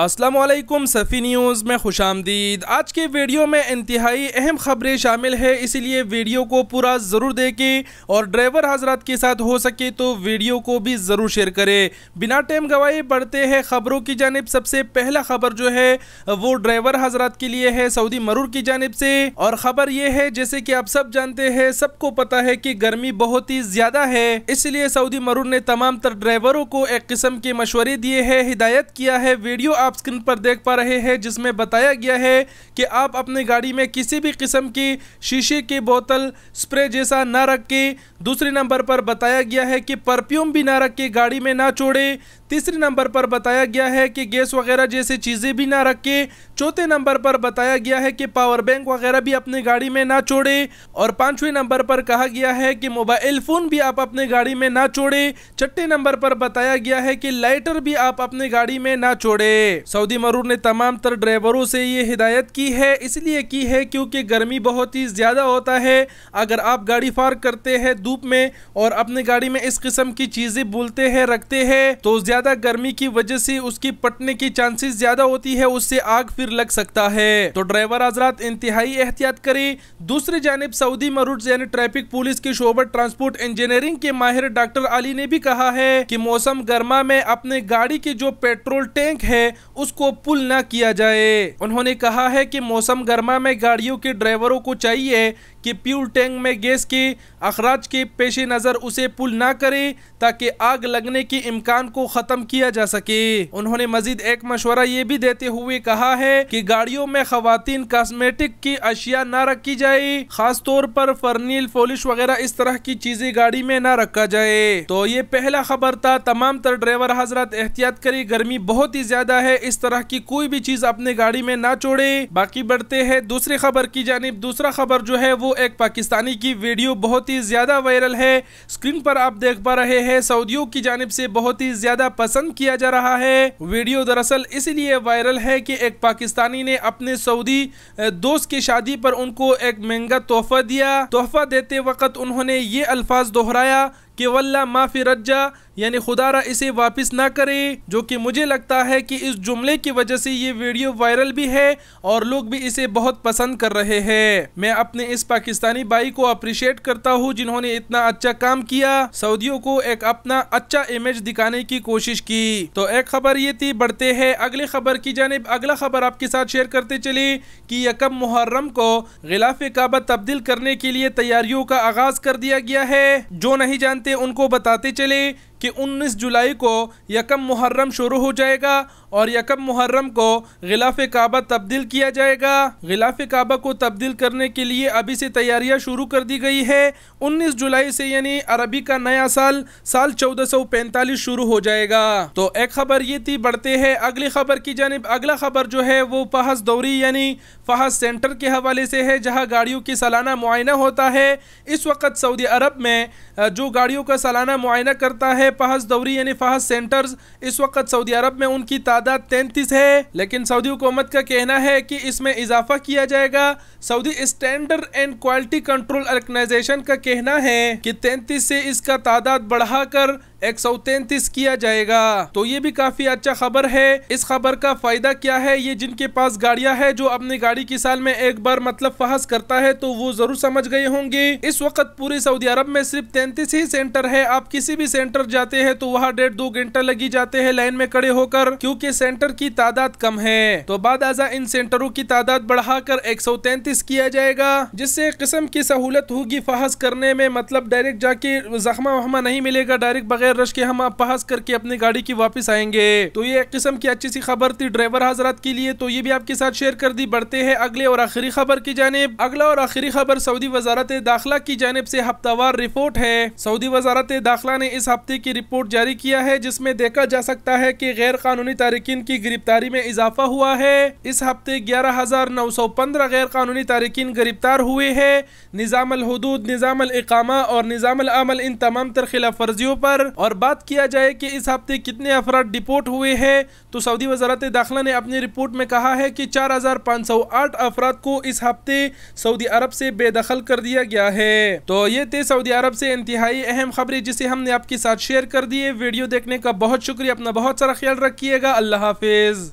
Aslam सफ़ी news में खुश आमदीद आज के वीडियो में इंतहाई अहम ख़बरें शामिल है इसीलिए वीडियो को पूरा ज़रूर देखें और ड्राइवर हजरत के साथ हो सके तो वीडियो को भी ज़रूर शेयर करें बिना टाइम गवाही बढ़ते हैं ख़बरों की जानब सबसे पहला ख़बर जो है वो ड्राइवर हजरत के लिए है सऊदी मरूर की जानब से और ख़बर यह है जैसे कि आप सब जानते हैं सबको पता है कि गर्मी बहुत ही ज़्यादा है इसलिए सऊदी मरूर ने तमाम तर ड्राइवरों को एक किस्म के मशवरे दिए है हिदायत किया है वीडियो आप स्क्रीन पर देख पा रहे हैं जिसमें बताया गया है कि आप अपनी गाड़ी में किसी भी किस्म की शीशे की बोतल स्प्रे जैसा ना रखें दूसरे नंबर पर बताया गया है कि परफ्यूम भी ना के गाड़ी में ना छोड़े तीसरे नंबर पर बताया गया है कि गैस वगैरह जैसी चीज़ें भी ना रखें चौथे नंबर पर बताया गया है कि पावर बैंक वगैरह भी अपनी गाड़ी में ना छोड़े और पाँचवें नंबर पर कहा गया है कि मोबाइल फ़ोन भी आप अपनी गाड़ी में ना छोड़े छठे नंबर पर बताया गया है कि लाइटर भी आप अपनी गाड़ी में ना छोड़े सऊदी मरूर ने तमाम तर ड्राइवरों से ये हिदायत की है इसलिए की है क्योंकि गर्मी बहुत ही ज़्यादा होता है अगर आप गाड़ी पार्क करते हैं धूप में और अपनी गाड़ी में इस किस्म की चीज़ें बोलते हैं रखते हैं तो ज़्यादा गर्मी की वजह से उसकी पटने की चांसेस ज़्यादा होती है उससे आग फिर लग सकता है तो ड्राइवर हजरात इंतहाई एहतियात करें दूसरी जानब सऊदी मरूज यानी ट्रैफिक पुलिस के शोबर ट्रांसपोर्ट इंजीनियरिंग के माहिर डॉक्टर अली ने भी कहा है कि मौसम गर्मा में अपने गाड़ी की जो पेट्रोल टैंक है उसको पुल ना किया जाए उन्होंने कहा है कि मौसम गर्मा में गाड़ियों के ड्राइवरों को चाहिए कि प्यूल टैंक में गैस के अखराज के पेश नज़र उसे पुल ना करे ताकि आग लगने के इम्कान को ख़त्म किया जा सके उन्होंने मजीद एक मशवरा ये भी देते हुए कहा है कि गाड़ियों में खातन कास्मेटिक की अशिया ना रखी जाए खास तौर पर फर्नील पॉलिश वगैरह इस तरह की चीज़ें गाड़ी में ना रखा जाए तो ये पहला खबर था तमाम तर ड्राइवर हजरत एहतियात करें गर्मी बहुत ही ज़्यादा है इस तरह की कोई भी चीज़ अपने गाड़ी में ना छोड़े बाकी बढ़ते हैं दूसरी खबर की जानब दूसरा खबर जो है वो एक पाकिस्तानी की वीडियो बहुत ही ज़्यादा वायरल है स्क्रीन पर आप देख पा रहे हैं सऊदियों की जानब से बहुत ही ज़्यादा पसंद किया जा रहा है वीडियो दरअसल इसलिए वायरल है कि एक पाकिस्तानी ने अपने सऊदी दोस्त की शादी पर उनको एक महंगा तोहफा दिया तोहफा देते वक्त उन्होंने ये अल्फाज दोहराया कि वल्ला माफी रज्जा यानी खुदारा इसे वापस ना करे जो कि मुझे लगता है कि इस जुमले की वजह से ये वीडियो वायरल भी है और लोग भी इसे बहुत पसंद कर रहे हैं मैं अपने इस पाकिस्तानी भाई को अप्रिशिएट करता हूँ जिन्होंने इतना अच्छा काम किया सऊदियों को एक अपना अच्छा इमेज दिखाने की कोशिश की तो एक खबर ये थी बढ़ते है अगली खबर की जानब अगला खबर आपके साथ शेयर करते चले की यकम मुहर्रम को गिलाफ काबा तब्दील करने के लिए तैयारियों का आगाज कर दिया गया है जो नहीं जानते उनको बताते चले कि 19 जुलाई को यकम मुहर्रम शुरू हो जाएगा और यकम मुहर्रम को गिलाफ काबा तब्दील किया जाएगा गिलाफ काबा को तब्दील करने के लिए अभी से तैयारियां शुरू कर दी गई है 19 जुलाई से यानी अरबी का नया साल साल 1445 शुरू हो जाएगा तो एक खबर ये थी बढ़ते हैं अगली खबर की जानब अगला खबर जो है वो फहस दौरी यानी फहस सेंटर के हवाले से है जहाँ गाड़ियों की सालाना मुआयना होता है इस वक्त सऊदी अरब में जो गाड़ियों का सालाना मुआयना करता है फहज दौरी यानी फहज सेंटर्स इस वक्त सऊदी अरब में उनकी तादाद तैंतीस है लेकिन सऊदी हुकूमत का कहना है कि इसमें इजाफा किया जाएगा Saudi standard and quality control organisation का कहना है कि तैंतीस से इसका तादाद बढ़ाकर एक किया जाएगा तो ये भी काफी अच्छा खबर है इस खबर का फायदा क्या है ये जिनके पास गाड़ियां है जो अपनी गाड़ी की साल में एक बार मतलब फहस करता है तो वो जरूर समझ गए होंगे इस वक्त पूरे सऊदी अरब में सिर्फ तैतीस ही सेंटर है आप किसी भी सेंटर जाते हैं तो वहाँ डेढ़ दो घंटा लगी जाते हैं लाइन में खड़े होकर क्योंकि सेंटर की तादाद कम है तो बाद आजा इन सेंटरों की तादाद बढ़ाकर एक किया जाएगा जिससे किस्म की सहूलत होगी फहस करने में मतलब डायरेक्ट जाके जख्मा वहमा नहीं मिलेगा डायरेक्ट बगैर बगैर रश के हम पास करके अपनी गाड़ी की वापस आएंगे तो ये एक किस्म की अच्छी सी खबर थी ड्राइवर हजरत के लिए तो ये भी आपके साथ शेयर कर दी बढ़ते हैं अगले और आखिरी खबर की जानब अगला और आखिरी खबर सऊदी वजारत दाखिला की जानब ऐसी हफ्तावार रिपोर्ट है सऊदी वजारत दाखिला ने इस हफ्ते की रिपोर्ट जारी किया है जिसमे देखा जा सकता है की गैर कानूनी तारकिन की गिरफ्तारी में इजाफा हुआ है इस हफ्ते ग्यारह हजार नौ सौ पंद्रह गैर कानूनी तारकिन गिरफ्तार हुए है निज़ाम हदूद निज़ाम इकामा और निज़ाम अमल इन तमाम तर खिलाफ वर्जियों आरोप और बात किया जाए कि इस हफ्ते कितने अफराद डिपोर्ट हुए हैं तो सऊदी वजारत दाखिला ने अपनी रिपोर्ट में कहा है कि 4,508 अफराद को इस हफ्ते सऊदी अरब से बेदखल कर दिया गया है तो ये थे सऊदी अरब से इंतहाई अहम खबरें जिसे हमने आपके साथ शेयर कर दिए वीडियो देखने का बहुत शुक्रिया अपना बहुत सारा ख्याल रखिएगा अल्लाह हाफिज़